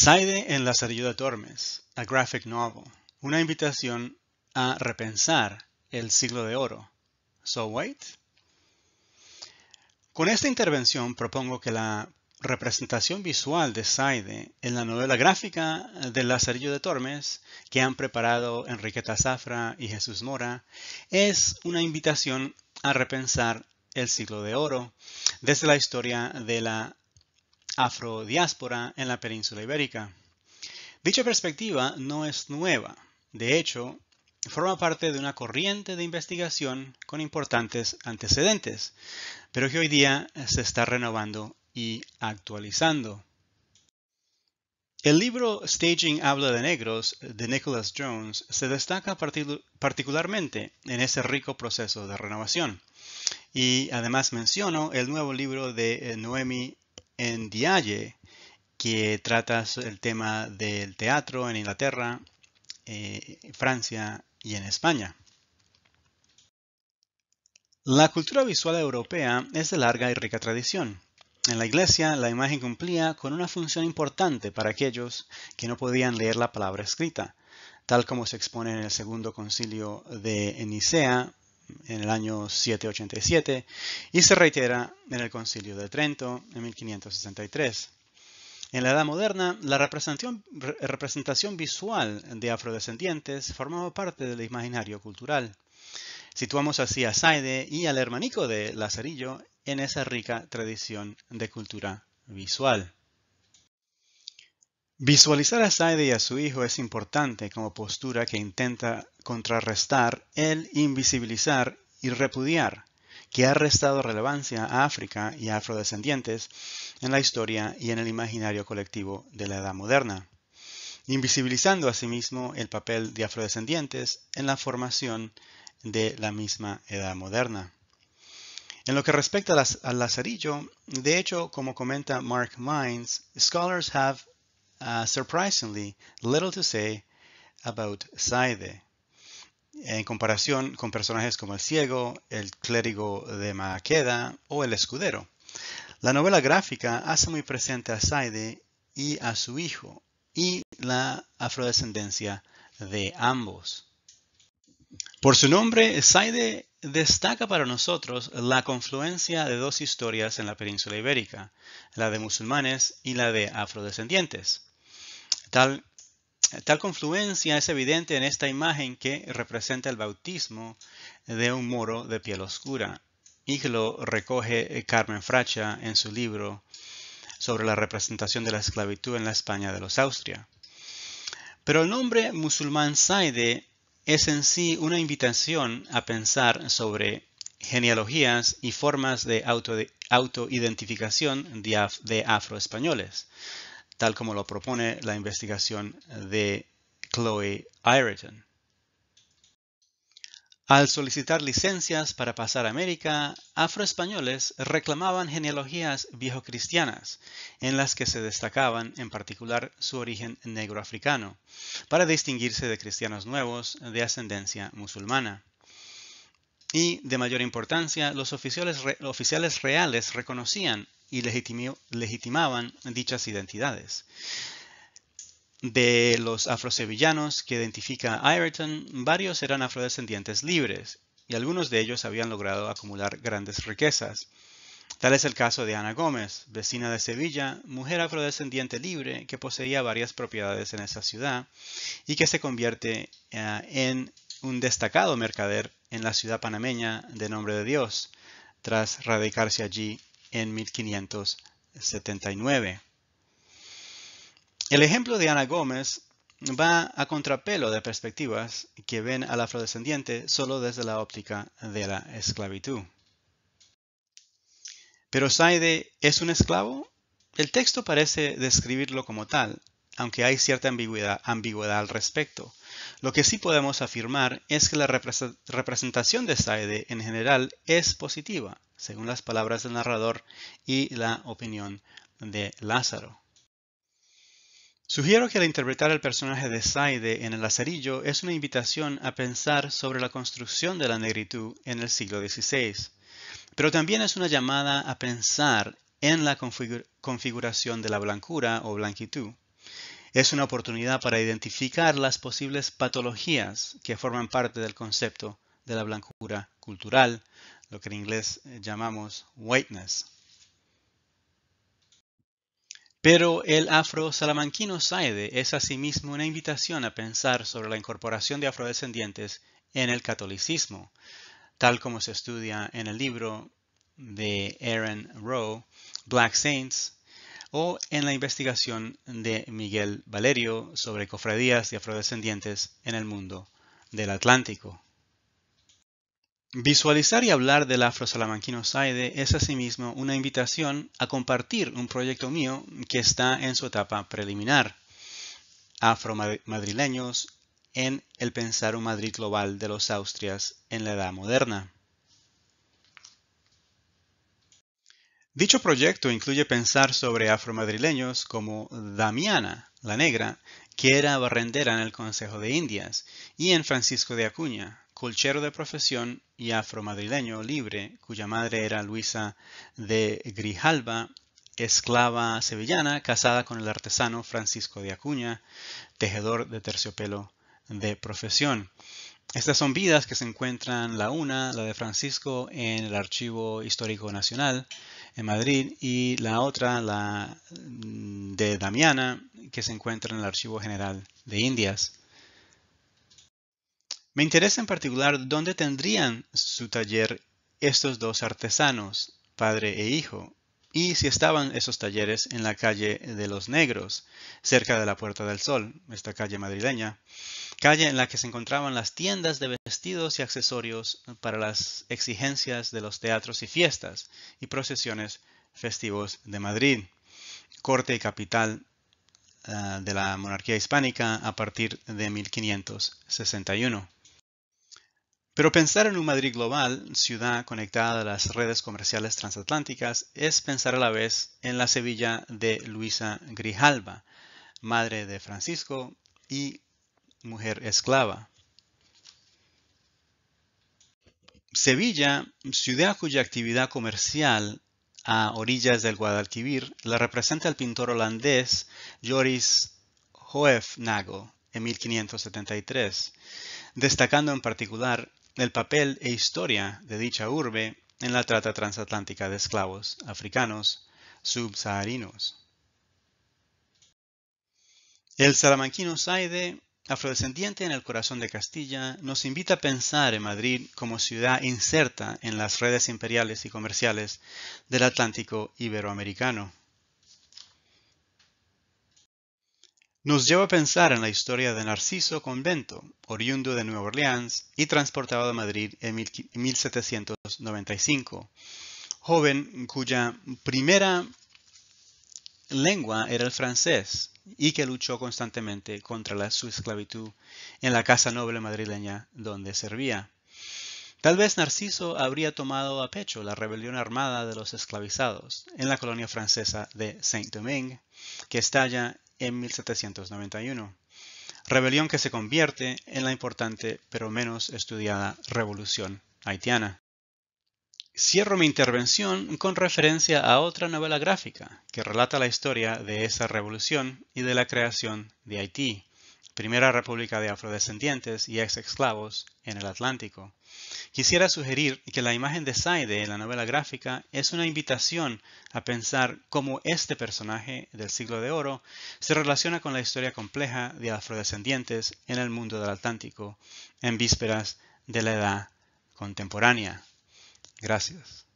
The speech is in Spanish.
Saide en La de Tormes, a graphic novel, una invitación a repensar el siglo de oro. So wait. Con esta intervención propongo que la representación visual de Saide en la novela gráfica de Lazarillo de Tormes que han preparado Enriqueta Zafra y Jesús Mora es una invitación a repensar el siglo de oro desde la historia de la afrodiáspora en la península ibérica. Dicha perspectiva no es nueva. De hecho, forma parte de una corriente de investigación con importantes antecedentes, pero que hoy día se está renovando y actualizando. El libro Staging Habla de Negros de Nicholas Jones se destaca particularmente en ese rico proceso de renovación. Y además menciono el nuevo libro de eh, Noemi en Dialle, que trata el tema del teatro en Inglaterra, eh, Francia y en España. La cultura visual europea es de larga y rica tradición. En la iglesia, la imagen cumplía con una función importante para aquellos que no podían leer la palabra escrita, tal como se expone en el segundo concilio de Nicea en el año 787 y se reitera en el Concilio de Trento en 1563. En la Edad Moderna, la representación, visual de afrodescendientes formaba parte del imaginario cultural. Situamos así a Saide y al hermanico de Lazarillo en esa rica tradición de cultura visual. Visualizar a Saide y a su hijo es importante como postura que intenta contrarrestar el invisibilizar y repudiar que ha restado relevancia a África y afrodescendientes en la historia y en el imaginario colectivo de la Edad Moderna, invisibilizando asimismo el papel de afrodescendientes en la formación de la misma Edad Moderna. En lo que respecta al Lazarillo, de hecho, como comenta Mark Mines, scholars have Uh, surprisingly little to say about Saide en comparación con personajes como el ciego, el clérigo de Maqueda o el escudero. La novela gráfica hace muy presente a Saide y a su hijo y la afrodescendencia de ambos. Por su nombre, Saide destaca para nosotros la confluencia de dos historias en la península ibérica, la de musulmanes y la de afrodescendientes. Tal, tal confluencia es evidente en esta imagen que representa el bautismo de un moro de piel oscura y lo recoge Carmen Fracha en su libro sobre la representación de la esclavitud en la España de los Austria. Pero el nombre musulmán Saide es en sí una invitación a pensar sobre genealogías y formas de autoidentificación de, afroespañoles tal como lo propone la investigación de Chloe Ireton. Al solicitar licencias para pasar a América, afroespañoles reclamaban genealogías viejo-cristianas en las que se destacaban en particular su origen negro-africano para distinguirse de cristianos nuevos de ascendencia musulmana. Y, de mayor importancia, los oficiales, oficiales reales reconocían y legitimaban dichas identidades. De los afrosevillanos que identifica Ayrton, varios eran afrodescendientes libres y algunos de ellos habían logrado acumular grandes riquezas. Tal es el caso de Ana Gómez, vecina de Sevilla, mujer afrodescendiente libre que poseía varias propiedades en esa ciudad y que se convierte eh, en un destacado mercader en la ciudad panameña de Nombre de Dios, tras radicarse allí en 1579. El ejemplo de Ana Gómez va a contrapelo de perspectivas que ven al afrodescendiente solo desde la óptica de la esclavitud. ¿Pero Saide es un esclavo? El texto parece describirlo como tal, aunque hay cierta ambigüedad, ambigüedad al respecto. Lo que sí podemos afirmar es que la representación de Saide en general es positiva según las palabras del narrador y la opinión de Lázaro. Sugiero que al interpretar el personaje de Saide en El Lazarillo es una invitación a pensar sobre la construcción de la negritud en el siglo XVI, pero también es una llamada a pensar en la configuración de la blancura o blanquitud. Es una oportunidad para identificar las posibles patologías que forman parte del concepto de la blancura cultural, lo que en inglés eh, llamamos whiteness. Pero el afro-salamanquino Saide es asimismo una invitación a pensar sobre la incorporación de afrodescendientes en el catolicismo, tal como se estudia en el libro de Aaron Rowe, Black Saints, o en la investigación de Miguel Valerio sobre cofradías de afrodescendientes en el mundo del Atlántico. Visualizar y hablar del Afro-Salamanquino Saide es asimismo una invitación a compartir un proyecto mío que está en su etapa preliminar, Afro-Madrileños en el pensar un Madrid global de los Austrias en la Edad Moderna. Dicho proyecto incluye pensar sobre afromadrileños como Damiana, la negra, que era barrendera en el Consejo de Indias, y en Francisco de Acuña, colchero de profesión y afromadrileño libre, cuya madre era Luisa de Grijalva, esclava sevillana casada con el artesano Francisco de Acuña, tejedor de terciopelo de profesión. Estas son vidas que se encuentran la una, la de Francisco, en el Archivo Histórico Nacional en Madrid y la otra, la de Damiana, que se encuentra en el Archivo General de Indias. Me interesa en particular dónde tendrían su taller estos dos artesanos, padre e hijo, y si estaban esos talleres en la calle de los Negros, cerca de la Puerta del Sol, esta calle madrileña, calle en la que se encontraban las tiendas de vestidos y accesorios para las exigencias de los teatros y fiestas y procesiones festivos de Madrid, corte y capital ah, de la monarquía hispánica a partir de 1561. Pero pensar en un Madrid global, ciudad conectada a las redes comerciales transatlánticas, es pensar a la vez en la Sevilla de Luisa Grijalba, madre de Francisco y mujer esclava. Sevilla, ciudad cuya actividad comercial a orillas del Guadalquivir la representa el pintor holandés Joris Hoefnagel en 1573, destacando en particular el papel e historia de dicha urbe en la trata transatlántica de esclavos africanos subsaharinos. El salamanquino Saide, afrodescendiente en el corazón de Castilla, nos invita a pensar en Madrid como ciudad inserta en las redes imperiales y comerciales del Atlántico iberoamericano. nos lleva a pensar en la historia de Narciso Convento, oriundo de Nueva Orleans y transportado a Madrid en 1795, joven cuya primera lengua era el francés y que luchó constantemente contra la, su esclavitud en la casa noble madrileña donde servía. Tal vez Narciso habría tomado a pecho la rebelión armada de los esclavizados en la colonia francesa de Saint-Domingue, que estalla en 1791, rebelión que se convierte en la importante pero menos estudiada Revolución haitiana. Cierro mi intervención con referencia a otra novela gráfica que relata la historia de esa revolución y de la creación de Haití, primera república de afrodescendientes y ex esclavos en el Atlántico. Quisiera sugerir que la imagen de Saide en la novela gráfica es una invitación a pensar cómo este personaje del siglo de oro se relaciona con la historia compleja de afrodescendientes en el mundo del Atlántico en vísperas de la edad contemporánea. Gracias.